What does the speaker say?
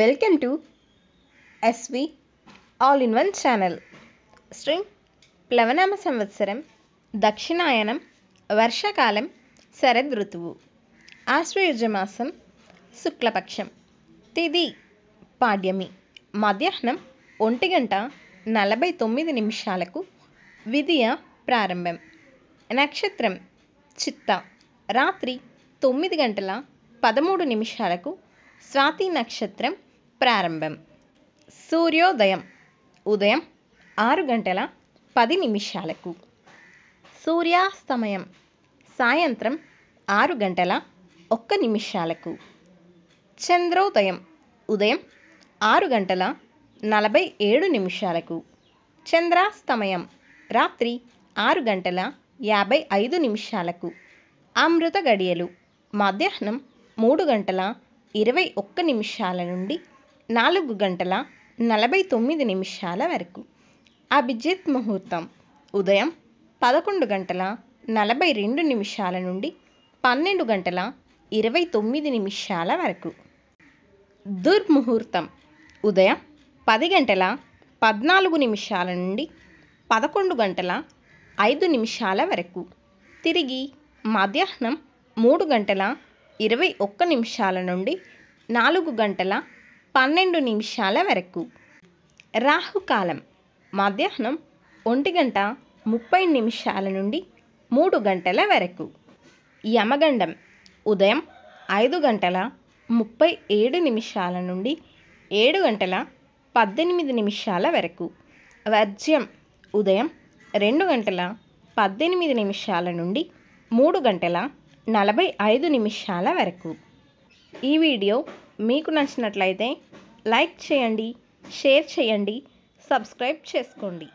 welcome to SV all in one channel Shri ప్లవనామ సంవత్సరం దక్షిణాయనం వర్షాకాలం శరద్ ఋతువు ఆశ్వయుజమాసం శుక్లపక్షం తిది పాడ్యమి మధ్యాహ్నం ఒంటి గంట నలభై తొమ్మిది నిమిషాలకు విధియ ప్రారంభం నక్షత్రం చిత్త రాత్రి తొమ్మిది గంటల పదమూడు నిమిషాలకు స్వాతి నక్షత్రం ప్రారంభం సూర్యోదయం ఉదయం ఆరు గంటల పది నిమిషాలకు సూర్యాస్తమయం సాయంత్రం ఆరు గంటల ఒక్క నిమిషాలకు చంద్రోదయం ఉదయం ఆరు గంటల నలభై ఏడు నిమిషాలకు చంద్రాస్తమయం రాత్రి ఆరు గంటల యాభై ఐదు నిమిషాలకు అమృత గడియలు మధ్యాహ్నం మూడు గంటల ఇరవై ఒక్క నిమిషాల నుండి నాలుగు గంటల నలభై తొమ్మిది నిమిషాల వరకు అభిజిత్ ముహూర్తం ఉదయం పదకొండు గంటల నలభై రెండు నిమిషాల నుండి పన్నెండు గంటల ఇరవై తొమ్మిది నిమిషాల వరకు దుర్ముహూర్తం ఉదయం పది గంటల పద్నాలుగు నిమిషాల నుండి పదకొండు గంటల ఐదు నిమిషాల వరకు తిరిగి మధ్యాహ్నం మూడు గంటల ఇరవై ఒక్క నిమిషాల నుండి నాలుగు గంటల పన్నెండు నిమిషాల వరకు రాహుకాలం మధ్యాహ్నం ఒంటి గంట ముప్పై నిమిషాల నుండి మూడు గంటల వరకు యమగండం ఉదయం ఐదు గంటల ముప్పై ఏడు నిమిషాల నుండి ఏడు గంటల పద్దెనిమిది నిమిషాల వరకు వర్జ్యం ఉదయం రెండు గంటల పద్దెనిమిది నిమిషాల నుండి మూడు గంటల నలభై ఐదు నిమిషాల వరకు ఈ వీడియో మీకు నచ్చినట్లయితే లైక్ చేయండి షేర్ చేయండి సబ్స్క్రైబ్ చేసుకోండి